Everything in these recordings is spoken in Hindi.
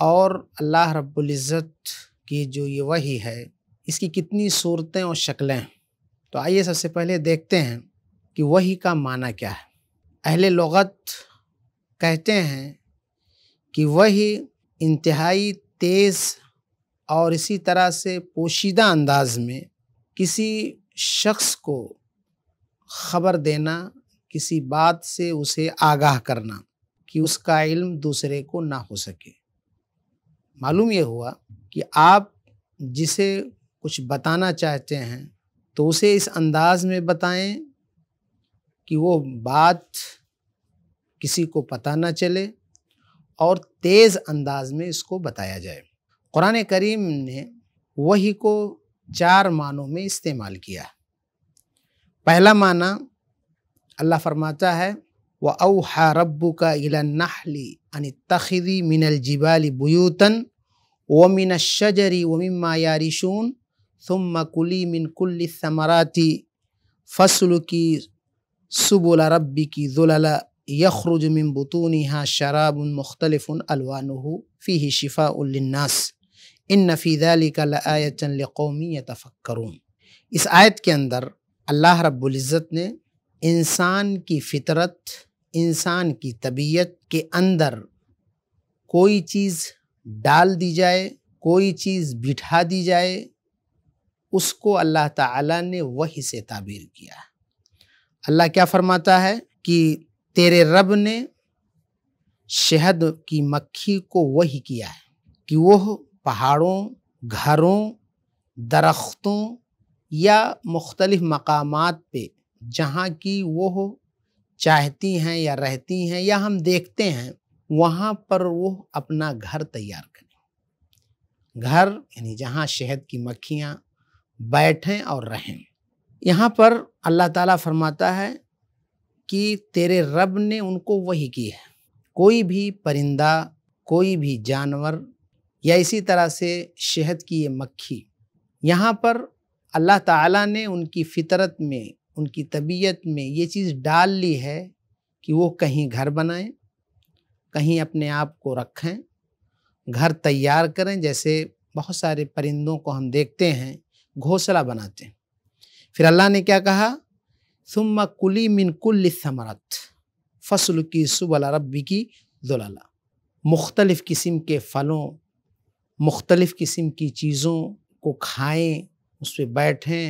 और अल्लाह रब्बुल्ज़त की जो ये वही है इसकी कितनी सूरतें और शक्लें हैं तो आइए सबसे पहले देखते हैं कि वही का माना क्या है अहले लगत कहते हैं कि वही इंतहाई तेज़ और इसी तरह से पोशीदा अंदाज में किसी शख्स को ख़बर देना किसी बात से उसे आगाह करना कि उसका इल्म दूसरे को ना हो सके मालूम ये हुआ कि आप जिसे कुछ बताना चाहते हैं तो उसे इस अंदाज में बताएं कि वो बात किसी को पता ना चले और तेज़ अंदाज में इसको बताया जाए क़ुरान करीम ने वही को चार मानों में इस्तेमाल किया पहला माना अल्लाह फरमाता है واوحى ربك الى النحل ان اتخذي من الجبال بيوتا ومن الشجر ومما يارشون ثم كلي من كل الثمرات فاسلكي سبل ربك ذللا يخرج من بطونها شراب مختلف الوانه فيه شفاء للناس ان في ذلك لآية لقوم يتفكرون اس آیت کے اندر اللہ رب العزت نے انسان کی فطرت इंसान की तबीयत के अंदर कोई चीज़ डाल दी जाए कोई चीज़ बिठा दी जाए उसको अल्लाह ताला ने वही से ताबीर किया अल्लाह क्या फरमाता है कि तेरे रब ने शहद की मक्खी को वही किया है कि वह पहाड़ों घरों दरख्तों या मुख्तलिफ़ मकामात पे जहाँ की वह चाहती हैं या रहती हैं या हम देखते हैं वहाँ पर वो अपना घर तैयार करें घर यानी जहाँ शहद की मक्खियाँ बैठें और रहें यहाँ पर अल्लाह ताला फरमाता है कि तेरे रब ने उनको वही की है कोई भी परिंदा कोई भी जानवर या इसी तरह से शहद की ये मक्खी यहाँ पर अल्लाह ताला ने उनकी फितरत में उनकी तबीयत में ये चीज़ डाल ली है कि वो कहीं घर बनाएं कहीं अपने आप को रखें घर तैयार करें जैसे बहुत सारे परिंदों को हम देखते हैं घोंसला बनाते हैं फिर अल्लाह ने क्या कहा सुम कुली मिन कुल समरत फसल की सुबल रबी की दुलला मुख्तलिफ़ किस्म के फलों मुख्तलिफ़ किस्म की चीज़ों को खाएं उस पर बैठें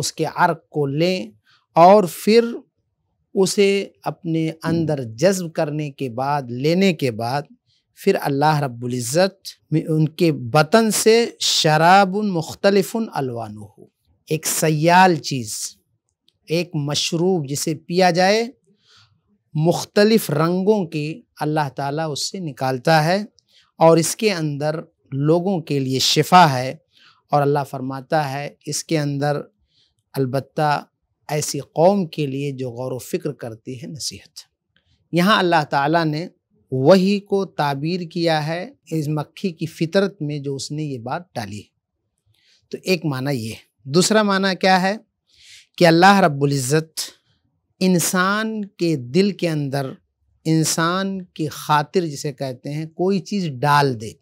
उसके अर्क को लें और फिर उसे अपने अंदर जज्ब करने के बाद लेने के बाद फिर अल्लाह रब्ज़त में उनके बतन से शराब मुख्तलफ़ अलवान हो एक सयाल चीज़ एक मशरूब जिसे पिया जाए मुख्तलिफ रंगों की अल्लाह ताला उससे निकालता है और इसके अंदर लोगों के लिए शिफा है और अल्लाह फरमाता है इसके अंदर अलबत्ता ऐसी कौम के लिए जो गौर फिक्र करती है नसीहत यहाँ अल्लाह ताला ने वही को ताबीर किया है इस मक्खी की फितरत में जो उसने ये बात डाली तो एक माना ये दूसरा माना क्या है कि अल्लाह रब्ज़त इंसान के दिल के अंदर इंसान की खातिर जिसे कहते हैं कोई चीज़ डाल दे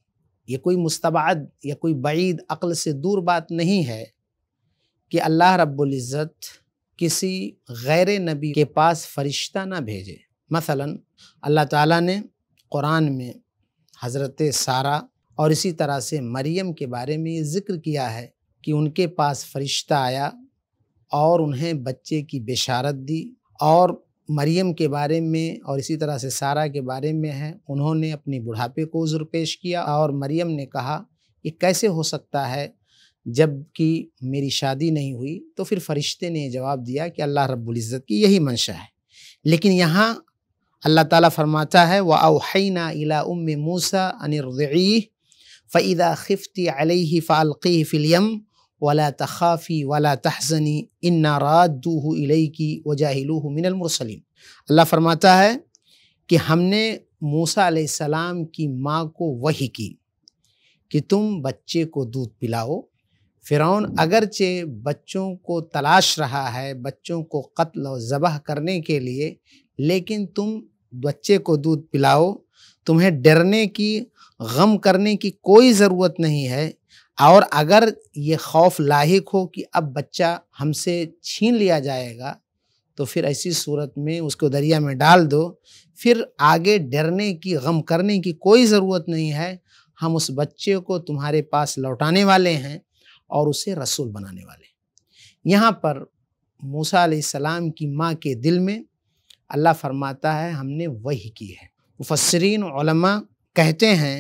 ये कोई मुस्तबाद या कोई बीद अक्ल से दूर बात नहीं है कि अल्लाह रब्ज़त किसी गैर नबी के पास फ़रिश्ता ना भेजे मसलन अल्लाह ताला ने कुरान में हज़रत सारा और इसी तरह से मरियम के बारे में ये ज़िक्र किया है कि उनके पास फ़रिश्ता आया और उन्हें बच्चे की बेशारत दी और मरियम के बारे में और इसी तरह से सारा के बारे में है उन्होंने अपनी बुढ़ापे को उज़्र पेश किया और मरियम ने कहा कि कैसे हो सकता है जबकि मेरी शादी नहीं हुई तो फिर फरिश्ते ने जवाब दिया कि अल्लाह रब्ज़त की यही मंशा है लेकिन यहाँ अल्लाह ताला फरमाता है व अवहैना इला उम मूसा अनरदी फ़ैदा खिफ्ती अलही फ़ालकी फ़िलयम वला तखाफ़ी वला तहजनी इन्ना रादूह इलई की वजाहिलूह मिनलमरसलिन अल्लाह फरमाता है कि हमने मूसा आसमाम की माँ को वही की कि तुम बच्चे को दूध पिलाओ फ़िरौन अगरचे बच्चों को तलाश रहा है बच्चों को कत्ल और ज़बह करने के लिए लेकिन तुम बच्चे को दूध पिलाओ तुम्हें डरने की गम करने की कोई ज़रूरत नहीं है और अगर ये खौफ लाक हो कि अब बच्चा हमसे छीन लिया जाएगा तो फिर ऐसी सूरत में उसको दरिया में डाल दो फिर आगे डरने की गम करने की कोई ज़रूरत नहीं है हम उस बच्चे को तुम्हारे पास लौटाने वाले हैं और उसे रसूल बनाने वाले यहाँ पर मूसा सलाम की माँ के दिल में अल्लाह फरमाता है हमने वही की है मुफसरीन कहते हैं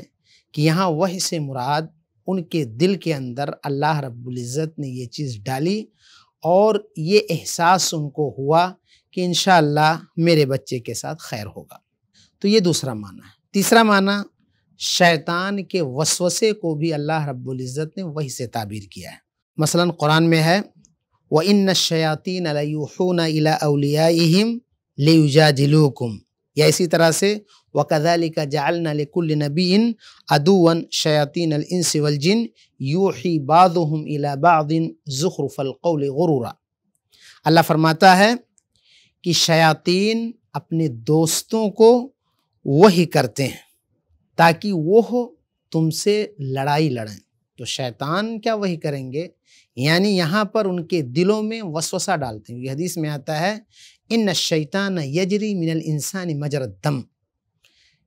कि यहाँ वह से मुराद उनके दिल के अंदर अल्लाह रब्ज़त ने ये चीज़ डाली और ये एहसास उनको हुआ कि इन मेरे बच्चे के साथ खैर होगा तो ये दूसरा माना है तीसरा माना शैतान के वसवसे को भी अल्लाह रबुल्ज़त ने वही से ताबीर किया है मसलन कुरान में है व इन शयातिन अलियाम लेजादिलुकुम या इसी तरह से वकदाली का जाल नकुल नबी इन शयातिन अलसिवलजिन यू ही बादम इलाबादिन ज़ुखरफलकौल गुरूरा अल्लाह फरमाता है कि शयातीन अपने दोस्तों को वही करते हैं ताकि वो हो तुमसे लड़ाई लड़ें तो शैतान क्या वही करेंगे यानी यहाँ पर उनके दिलों में वसवसा डालते हैं हदीस में आता है इन शैतान यजरी मिनल इंसानी मजरदम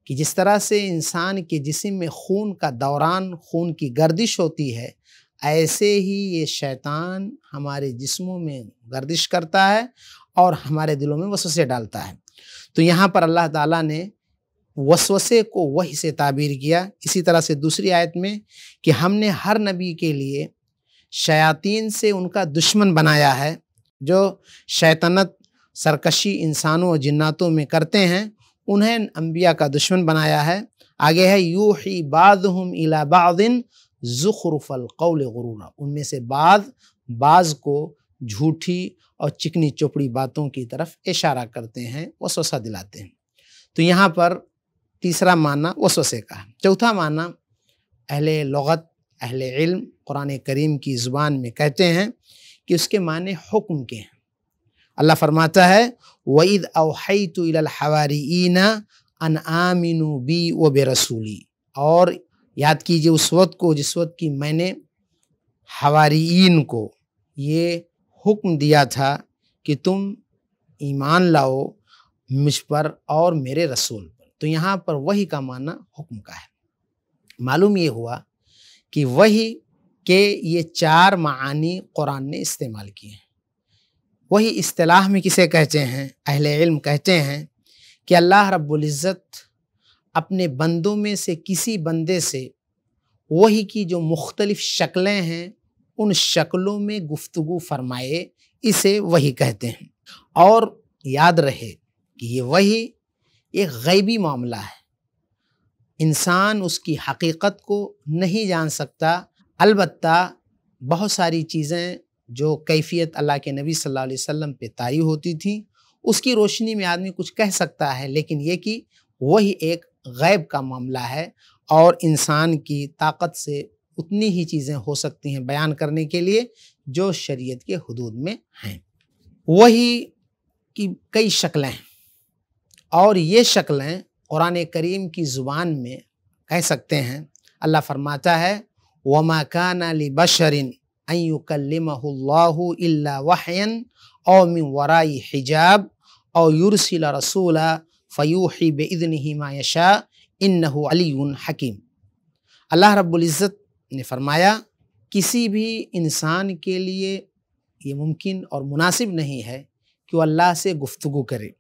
कि जिस तरह से इंसान के जिसम में खून का दौरान खून की गर्दिश होती है ऐसे ही ये शैतान हमारे जिस्मों में गर्दिश करता है और हमारे दिलों में वसवसे डालता है तो यहाँ पर अल्लाह ताला ने वसवसे को वही से ताबीर किया इसी तरह से दूसरी आयत में कि हमने हर नबी के लिए शयातीन से उनका दुश्मन बनाया है जो शैतनत सरकशी इंसानों और जन्नातों में करते हैं उन्हें अम्बिया का दुश्मन बनाया है आगे है यू ही बाद हम इलाबादिन ज़ुखरफल कौल गुरूना उनमें से बाद बाज को झूठी और चिकनी चोपड़ी बातों की तरफ इशारा करते हैं वसवसा दिलाते हैं तो यहाँ पर तीसरा मानना वसवसे का है चौथा मानना अहले लगत अहले इल्म कुरान करीम की ज़ुबान में कहते हैं कि उसके माने हुक्म के हैं अल्लाह फरमाता है वईद अवहई तो हवारीना अन आमिन बी व बेरसूली और याद कीजिए उस वक्त को जिस वक्त की मैंने हवारी को ये हुक्म दिया था कि तुम ईमान लाओ मुझ पर और मेरे रसूल तो यहाँ पर वही का मानना हुक्म का है मालूम ये हुआ कि वही के ये चार मानी कुरान ने इस्तेमाल किए हैं वही इस्तेलाह में किसे कहते हैं अहले इल्म कहते हैं कि अल्लाह रब्ज़त अपने बंदों में से किसी बंदे से वही की जो मुख्तलिफ़ शक्लें हैं उन शक्लों में गुफ्तु फरमाए इसे वही कहते हैं और याद रहे कि ये वही एक गैबी मामला है इंसान उसकी हकीकत को नहीं जान सकता अलबत् बहुत सारी चीज़ें जो कैफियत अल्लाह के नबी सल्लल्लाहु अलैहि वसल्लम पे तारी होती थी उसकी रोशनी में आदमी कुछ कह सकता है लेकिन ये कि वही एक गैब का मामला है और इंसान की ताकत से उतनी ही चीज़ें हो सकती हैं बयान करने के लिए जो शरीयत के हदूद में हैं वही की कई शक्लें हैं और ये शक्लें कुरान करीम की ज़ुबान में कह सकते हैं अल्लाह फरमाता है वमा कान अली बशरिन अयुकल्लाहन ओम वराई हिजाब और युरसिल रसूला फ़यूही बेदन हिमायशा इन हकीम अल्लाह रब्ज़त ने फरमाया किसी भी इंसान के लिए ये मुमकिन और मुनासिब नहीं है कि वो अल्लाह से गुफ्तु करे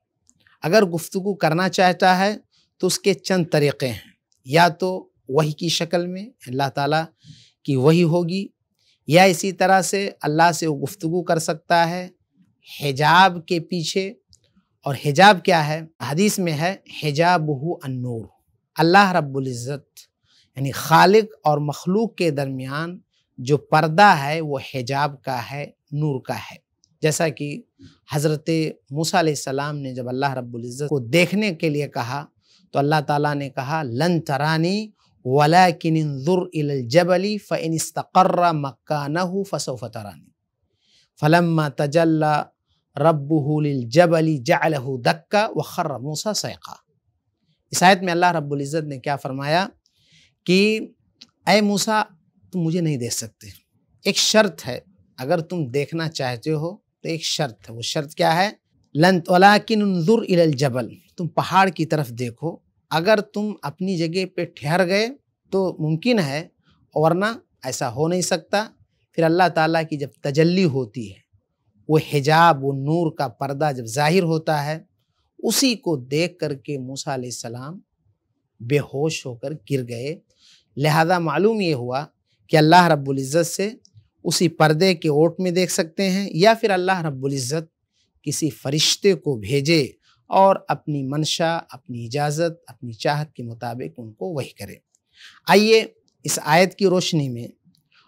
अगर गुफ्तु करना चाहता है तो उसके चंद तरीक़े हैं या तो वही की शक्ल में अल्लाह ताला की वही होगी या इसी तरह से अल्लाह से वो गुफ्तु कर सकता है हिजाब के पीछे और हिजाब क्या है हदीस में है हिजाब हु अनूर अल्लाह रब्ज़त यानी खालिक और मखलूक के दरमियान जो पर्दा है वो हिजाब का है नूर का है जैसा कि हज़रत मूसा सलाम ने जब अल्लाह रब्ज़त को देखने के लिए कहा तो अल्लाह ताला ने कहा लन तरानी वला किनजुरजबली फ़िन इस्तकर मक्का फ़सोफ़ तरानी फ़लम तजल्ला रबुलजबली जलह दक्का खर्र मूसा सैक़ा इस आयत में अल्लाह रब्ज़त ने क्या फ़रमाया कि अय मूसा तुम मुझे नहीं देख सकते एक शर्त है अगर तुम देखना चाहते हो तो एक शर्त है वो शर्त क्या है लंत वलाकिनजुर जबल तुम पहाड़ की तरफ देखो अगर तुम अपनी जगह पे ठहर गए तो मुमकिन है वरना ऐसा हो नहीं सकता फिर अल्लाह ताला की जब तजल्ली होती है वो हिजाब वो नूर का पर्दा जब जाहिर होता है उसी को देख करके मूसा सलाम बेहोश होकर गिर गए लिहाजा मालूम ये हुआ कि अल्लाह रब्बुल इज़्ज़त से उसी पर्दे के ओट में देख सकते हैं या फिर अल्लाह रब्ज़त किसी फरिश्ते को भेजे और अपनी मंशा अपनी इजाज़त अपनी चाहत के मुताबिक उनको वही करे आइए इस आयत की रोशनी में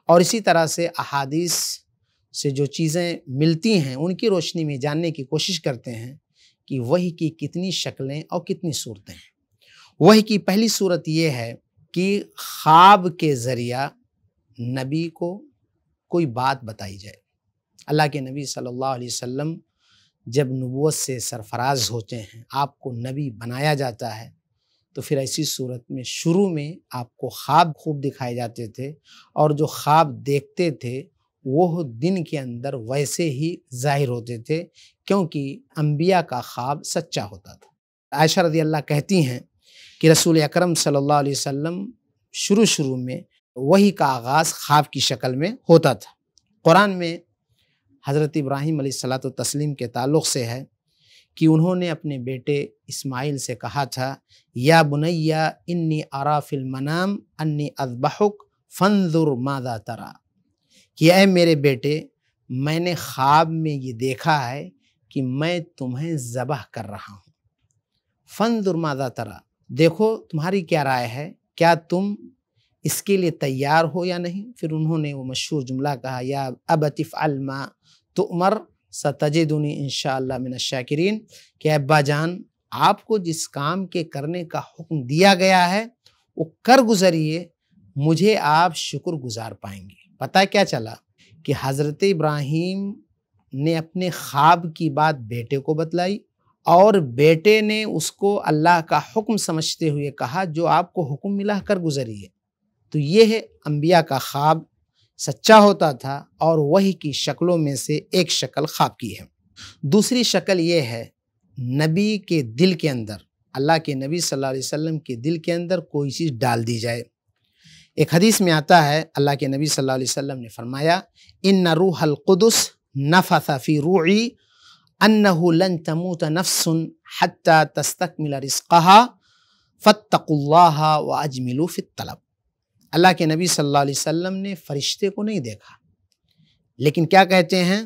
और इसी तरह से अहादीस से जो चीज़ें मिलती हैं उनकी रोशनी में जानने की कोशिश करते हैं कि वही की कितनी शक्लें और कितनी सूरतें हैं वही की पहली सूरत यह है कि ख्वाब के ज़रिया नबी को कोई बात बताई जाए अल्लाह के नबी सल्लल्लाहु अलैहि वसल्लम जब नबूत से सरफराज होते हैं आपको नबी बनाया जाता है तो फिर ऐसी सूरत में शुरू में आपको ख्वाब खूब दिखाए जाते थे और जो ख्वाब देखते थे वह दिन के अंदर वैसे ही जाहिर होते थे क्योंकि अम्बिया का ख्वाब सच्चा होता था आयशा रदी अल्लाह कहती हैं कि रसूल अकरम सल्लल्लाहु अलैहि वसल्लम शुरू शुरू में वही का आगाज़ ख्वाब की शक्ल में होता था कुरान में हज़रत इब्राहिम सलात तस्लीम के ताल्लुक़ से है कि उन्होंने अपने बेटे इस्माइल से कहा था या बुनैया इन्नी आराफिल मनाम अन्नी अजबहुक फंजुर मादा तरा कि अः मेरे बेटे मैंने ख्वाब में ये देखा है कि मैं तुम्हें ज़बह कर रहा हूँ फंजुर मादा तरा देखो तुम्हारी क्या राय है क्या तुम इसके लिए तैयार हो या नहीं फिर उन्होंने वो मशहूर जुमला कहा या अब अतिफ़ अलमा तो उमर दुनी इन मिन शाकिरीन कि अब्बा जान आपको जिस काम के करने का हुक्म दिया गया है वो कर गुजरिए मुझे आप शुक्र गुजार पाएंगे पता क्या चला कि हज़रत इब्राहिम ने अपने ख्वाब की बात बेटे को बतलाई और बेटे ने उसको अल्लाह का हुक्म समझते हुए कहा जो आपको हुक्म मिला कर गुजरिए तो ये है अम्बिया का ख्वाब सच्चा होता था और वही की शक्लों में से एक शक्ल ख्वाब की है दूसरी शक्ल ये है नबी के दिल के अंदर अल्लाह के नबी सल्लल्लाहु अलैहि वसल्लम के दिल के अंदर कोई चीज़ डाल दी जाए एक हदीस में आता है अल्लाह के नबी सल्लल्लाहु अलैहि वसल्लम ने फरमाया इन न रूहलकुदस नफ़ी रूई अन्न तमूत नफसन हती तस्तक मिला रिस्कहा फ़तकुल्ला व तलब अल्लाह के नबी सल्लल्लाहु अलैहि वसल्लम ने फरिश्ते को नहीं देखा लेकिन क्या कहते हैं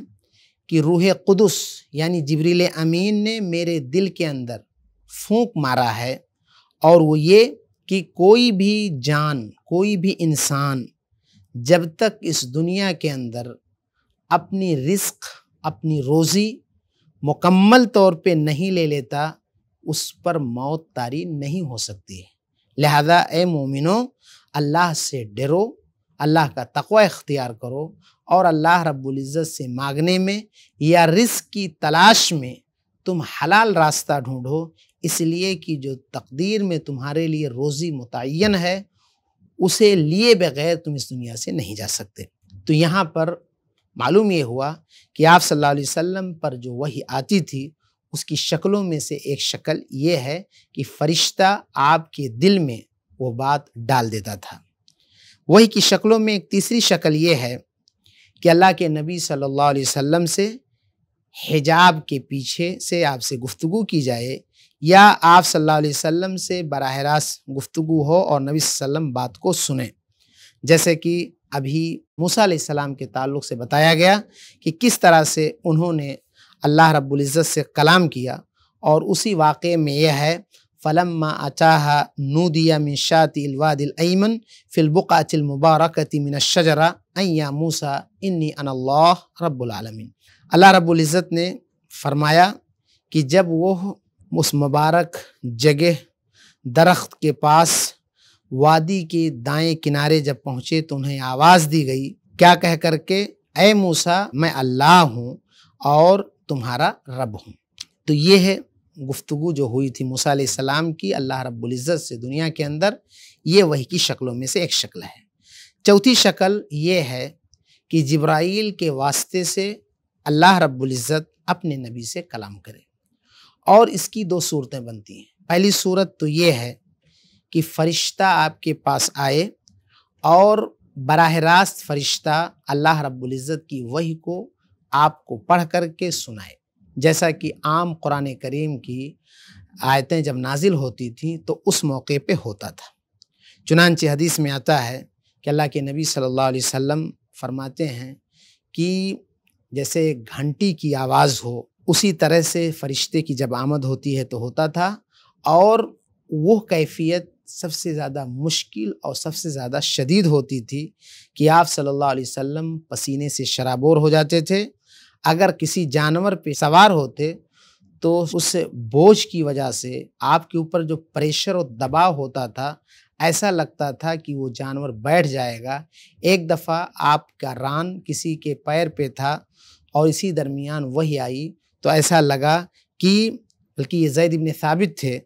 कि रूह कुदस यानी जबरील अमीन ने मेरे दिल के अंदर फूंक मारा है और वो ये कि कोई भी जान कोई भी इंसान जब तक इस दुनिया के अंदर अपनी रिस्क अपनी रोज़ी मुकम्मल तौर पे नहीं ले लेता उस पर मौत तारी नहीं हो सकती लिहाजा ए मोमिनो अल्लाह से डरो अल्लाह का तकवा इख्तियार करो और अल्लाह रब्ज़त से मांगने में या रिस्क की तलाश में तुम हलाल रास्ता ढूंढो इसलिए कि जो तकदीर में तुम्हारे लिए रोज़ी मुतन है उसे लिए बगैर तुम इस दुनिया से नहीं जा सकते तो यहाँ पर मालूम ये हुआ कि आप सल्लल्लाहु अलैहि वसल्लम पर जो वही आती थी उसकी शक्लों में से एक शक्ल ये है कि फ़रिश्ता आपके दिल में वो बात डाल देता था वही की शक्लों में एक तीसरी शक्ल ये है कि अल्लाह के नबी सल्लल्लाहु अलैहि वसल्लम से हिजाब के पीछे से आपसे गुफ्तु की जाए या आप सल्लल्लाहु अलैहि वसल्लम से बरह रास्त गुफ्तु हो और नबी वसल्लम बात को सुने जैसे कि अभी मूसा सलाम के ताल्लुक से बताया गया कि किस तरह से उन्होंने अल्लाह रब्बुल इज़्ज़त से कलाम किया और उसी वाक़े में यह है फ़लम्मा अचाहा नूदिया मिन शाति वादिलमन फ़िलबुक़ातिलमुबारकति मिन शजरा अया मूसा इन्नी अनल्लाह रब्बुलआलमीन अल्लाह रब्बुल्ज़त ने फरमाया कि जब वो उस मुबारक जगह दरख्त के पास वादी के दाएं किनारे जब पहुँचे तो उन्हें आवाज़ दी गई क्या कह कर के ए मूसा मैं अल्लाह हूँ और तुम्हारा रब हूँ तो ये है गुफ्तु जो हुई थी मूसा सलाम की अल्लाह रब्ज़त से दुनिया के अंदर ये वही की शक्लों में से एक शक्ल है चौथी शक्ल ये है कि जब्राइल के वास्ते से अल्लाह रब्ज़त अपने नबी से कलाम करे और इसकी दो सूरतें बनती हैं पहली सूरत तो ये है कि फ़रिश्ता आपके पास आए और बरह रास्त फ़रिश्ता अल्लाह रब्ज़त की वही को आपको पढ़ करके सुनाए जैसा कि आम कुरान करीम की आयतें जब नाजिल होती थी तो उस मौके पे होता था चुनानचे हदीस में आता है कि अल्लाह के नबी सल्लल्लाहु अलैहि वसल्लम फरमाते हैं कि जैसे घंटी की आवाज़ हो उसी तरह से फ़रिश्ते की जब आमद होती है तो होता था और वो कैफियत सबसे ज़्यादा मुश्किल और सबसे ज़्यादा शदीद होती थी कि आप सल्लल्लाहु अलैहि वसल्लम पसीने से शराबोर हो जाते थे अगर किसी जानवर पे सवार होते तो उस बोझ की वजह से आपके ऊपर जो प्रेशर और दबाव होता था ऐसा लगता था कि वो जानवर बैठ जाएगा एक दफ़ा आपका रान किसी के पैर पे था और इसी दरमियान वही आई तो ऐसा लगा कि बल्कि ये जैद इबन साबित थे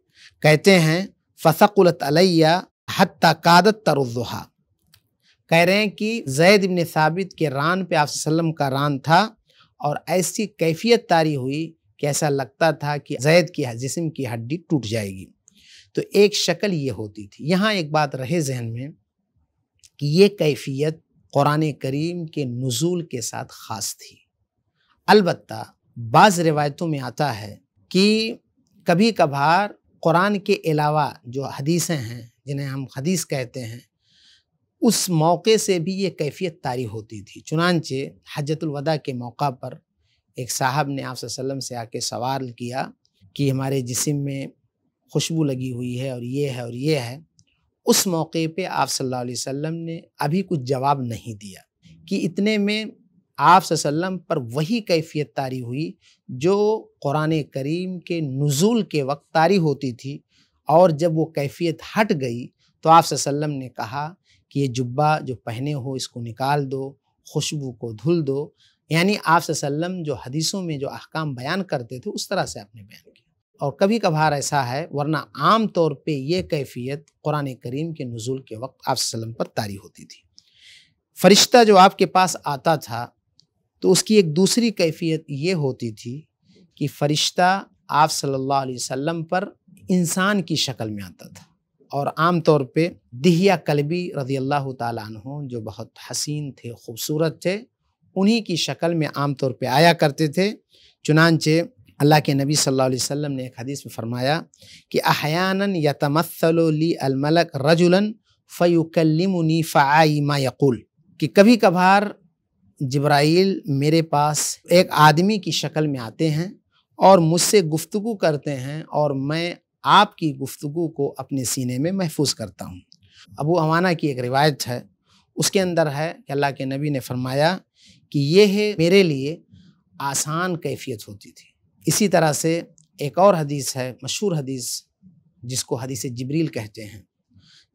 कहते हैं फ़सकुलत अलैया हत्ता कादत तरुजुहा कह रहे हैं कि जैद इबन साबित के रान पे आप का रान था और ऐसी कैफियत तारी हुई कि ऐसा लगता था कि जैद की जिसम की हड्डी टूट जाएगी तो एक शक्ल ये होती थी यहाँ एक बात रहे जहन में कि ये कैफियत क़ुरान करीम के नज़ूल के साथ ख़ास थी अलबत् बाज़ रिवायतों में आता है कि कभी कभार क़ुरान के अलावा जो हदीसें हैं जिन्हें हम हदीस कहते हैं उस मौके से भी ये कैफियत तारी होती थी चुनानचे हजतुलवदा के मौका पर एक साहब ने आप से आके सवाल किया कि हमारे जिसम में खुशबू लगी हुई है और ये है और ये है उस मौके पे आप सल्लल्लाहु अलैहि वसल्लम ने अभी कुछ जवाब नहीं दिया कि इतने में आप सल्लम पर वही कैफियत तारी हुई जो कुरान करीम के नज़ुल के वक्त तारी होती थी और जब वो कैफियत हट गई तो आप ने कहा कि ये जुब्बा जो पहने हो इसको निकाल दो खुशबू को धुल दो यानी आप जो हदीसों में जो अहकाम बयान करते थे उस तरह से आपने बयान किया और कभी कभार ऐसा है वरना आम तौर पे ये कैफियत कुरान करीम के नज़ुल के वक्त आप वसल्लम पर तारी होती थी फरिश्ता जो आपके पास आता था तो उसकी एक दूसरी कैफियत ये होती थी कि फरिश्ता आप सल्लल्लाहु अलैहि वसल्लम पर इंसान की शक्ल में आता था और आम तौर पे दिहिया कलबी रज़ी अल्लाह तु जो बहुत हसीन थे खूबसूरत थे उन्हीं की शक्ल में आम तौर पे आया करते थे चुनानचे अल्लाह के नबी सल्लल्लाहु अलैहि वसल्लम ने एक हदीस में फरमाया कि अहयानन यतमसली अलमलक रजुलन फ़युकलमनी फ़ाई मा यकुल कि कभी कभार जब्राइल मेरे पास एक आदमी की शक्ल में आते हैं और मुझसे गुफ्तु करते हैं और मैं आपकी गुफ्तु को अपने सीने में महफूज करता हूँ अबू अमाना की एक रिवायत है उसके अंदर है कि अल्लाह के नबी ने फरमाया कि यह मेरे लिए आसान कैफियत होती थी इसी तरह से एक और हदीस है मशहूर हदीस जिसको हदीस जबरील कहते हैं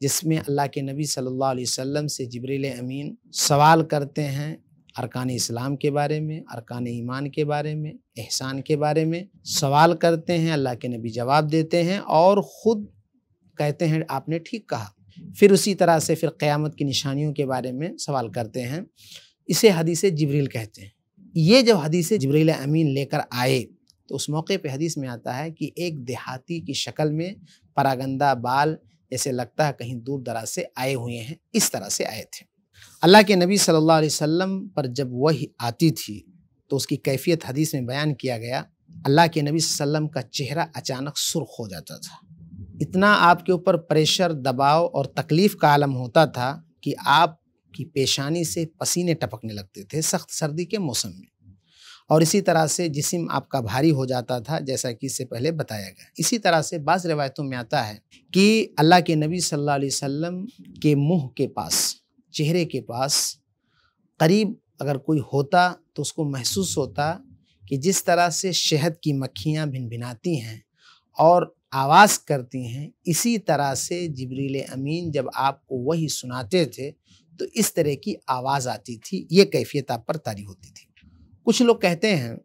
जिसमें अल्लाह के नबी सल्लल्लाहु अलैहि वसल्लम से जबरील अमीन सवाल करते हैं अरकान इस्लाम के बारे में अरकान ईमान के बारे में एहसान के बारे में सवाल करते हैं अल्लाह के नबी जवाब देते हैं और ख़ुद कहते हैं आपने ठीक कहा फिर उसी तरह से फिर क़्यामत की निशानियों के बारे में सवाल करते हैं इसे हदीस जबरील कहते हैं ये जब हदीस जबरील अमीन लेकर आए तो उस मौके पे हदीस में आता है कि एक देहाती की शक्ल में परागंदा बाल जैसे लगता है कहीं दूर दराज से आए हुए हैं इस तरह से आए थे अल्लाह के नबी सल्लल्लाहु अलैहि वसल्लम पर जब वही आती थी तो उसकी कैफियत हदीस में बयान किया गया अल्लाह के नबी वसल्लम का चेहरा अचानक सुर्ख हो जाता था इतना आपके ऊपर प्रेशर दबाव और तकलीफ़ का आलम होता था कि आपकी पेशानी से पसीने टपकने लगते थे सख्त सर्दी के मौसम में और इसी तरह से जिसम आपका भारी हो जाता था जैसा कि इससे पहले बताया गया इसी तरह से बाज़ रवायतों में आता है कि अल्लाह के नबी सल्लल्लाहु अलैहि वसल्लम के मुंह के पास चेहरे के पास करीब अगर कोई होता तो उसको महसूस होता कि जिस तरह से शहद की मक्खियाँ भिनभिनाती हैं और आवाज़ करती हैं इसी तरह से जबरील अमीन जब आपको वही सुनाते थे तो इस तरह की आवाज़ आती थी ये कैफियत आप पर तारी होती थी कुछ लोग कहते हैं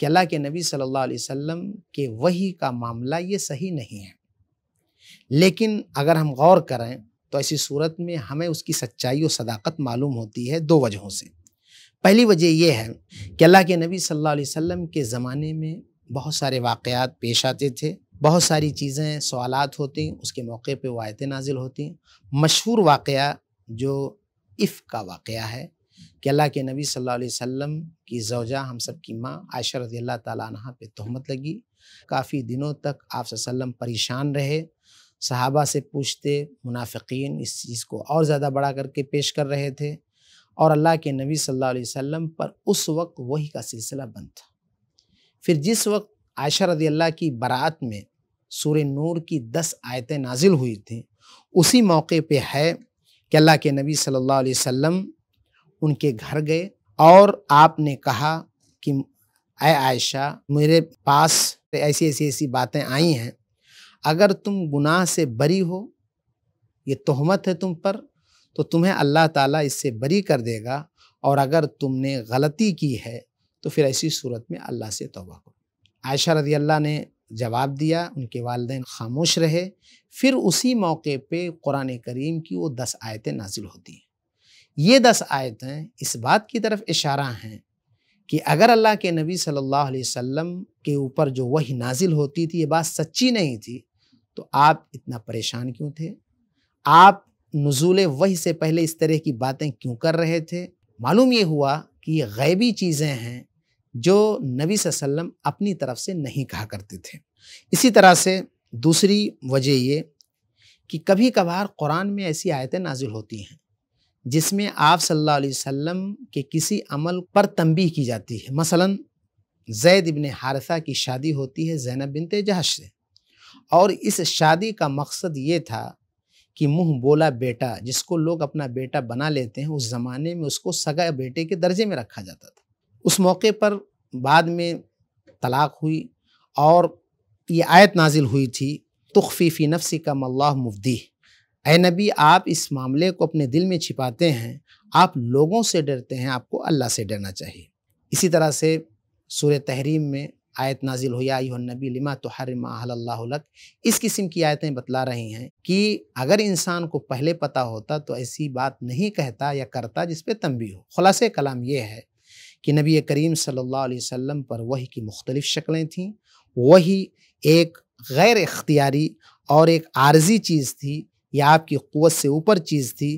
कि अल्लाह के नबी सल्लल्लाहु अलैहि वसल्लम के वही का मामला ये सही नहीं है लेकिन अगर हम गौर करें तो ऐसी सूरत में हमें उसकी सच्चाई और सदाकत मालूम होती है दो वजहों से पहली वजह यह है कि अल्लाह के नबी सल्लल्लाहु अलैहि वसल्लम के ज़माने में बहुत सारे वाक़ात पेश आते थे बहुत सारी चीज़ें सवालत होती उसके मौके पे वो आयतें नाजिल होती मशहूर वाक़ जो इफ़ का वाक़ है कि अल्लाह के नबी सल्लल्लाहु अलैहि वसल्लम की जौजा हम सब की माँ आयशा रजी अल्लाह तह पे तहमत लगी काफ़ी दिनों तक आप परेशान रहे सहाबा से पूछते मुनाफिकीन इस चीज़ को और ज़्यादा बड़ा करके पेश कर रहे थे और अल्लाह के नबी सल्लल्लाहु अलैहि वसल्लम पर उस वक्त वही का सिलसिला बंद था फिर जिस वक्त आयशा रदी अल्लाह की बरात में सूर्य नूर की दस आयतें नाजिल हुई थी उसी मौके पे है कि अल्लाह के नबी सल्लल्लाहु अलैहि वसल्लम उनके घर गए और आपने कहा कि आयशा मेरे पास ऐसी ऐसी ऐसी बातें आई हैं अगर तुम गुनाह से बरी हो ये तहमत है तुम पर तो तुम्हें अल्लाह ताला इससे बरी कर देगा और अगर तुमने गलती की है तो फिर ऐसी सूरत में अल्लाह से तोबा करो आयशा रजी अल्लाह ने जवाब दिया उनके वालदे खामोश रहे फिर उसी मौके पे कुरान करीम की वो दस आयतें नाजिल होती हैं ये दस आयतें इस बात की तरफ इशारा हैं कि अगर अल्लाह के नबी सल्लल्लाहु अलैहि वसल्लम के ऊपर जो वही नाजिल होती थी ये बात सच्ची नहीं थी तो आप इतना परेशान क्यों थे आप नजूल वही से पहले इस तरह की बातें क्यों कर रहे थे मालूम ये हुआ कि ये गैबी चीज़ें हैं जो नबी वसल्लम अपनी तरफ से नहीं कहा करते थे इसी तरह से दूसरी वजह ये कि कभी कभार कुरान में ऐसी आयतें नाजिल होती हैं जिसमें आप सल्लल्लाहु अलैहि वसल्लम के किसी अमल पर तंबी की जाती है मसलन जैद इबन हारसा की शादी होती है जैनब बिनते जहश से और इस शादी का मकसद ये था कि मुंह बोला बेटा जिसको लोग अपना बेटा बना लेते हैं उस ज़माने में उसको सगा बेटे के दर्जे में रखा जाता था उस मौके पर बाद में तलाक हुई और ये आयत नाजिल हुई थी तुखफ़ीफ़ी नफसी का मल्ला मुफ्दी ए नबी आप इस मामले को अपने दिल में छिपाते हैं आप लोगों से डरते हैं आपको अल्लाह से डरना चाहिए इसी तरह से सूर तहरीम में आयत नाजिल हुई नबी लिमा तो हर माहल्लाक इस किस्म की आयतें बतला रही हैं कि अगर इंसान को पहले पता होता तो ऐसी बात नहीं कहता या करता जिस पर तंबी हो खुलास कलाम ये है कि नबी करीम सल्ला वम पर वही की मुख्तलिफ़ शक्लें थीं वही एक गैर अख्तियारी और एक आर्जी चीज़ थी या आपकी क़वत से ऊपर चीज़ थी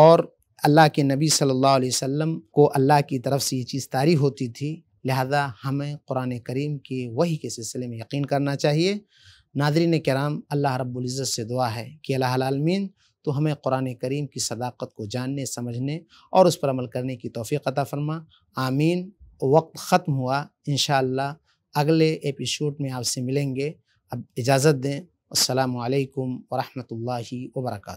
और अल्लाह के नबी सल्लल्लाहु अलैहि वसल्लम को अल्लाह की तरफ से ये चीज़ तारी होती थी लिहाजा हमें कुरान करीम की वही के सिलसिले में यकीन करना चाहिए नादरीन कराम अल्लाह रब्ज़त से दुआ है कि अल्लामीन तो हमें कुरान करीम की सदाकत को जानने समझने और उस पर अमल करने की तोफ़ी अता फरमा आमीन वक्त ख़त्म हुआ इन अगले एपिसोड में आपसे मिलेंगे अब इजाज़त दें अल्लाम वरहमल वर्का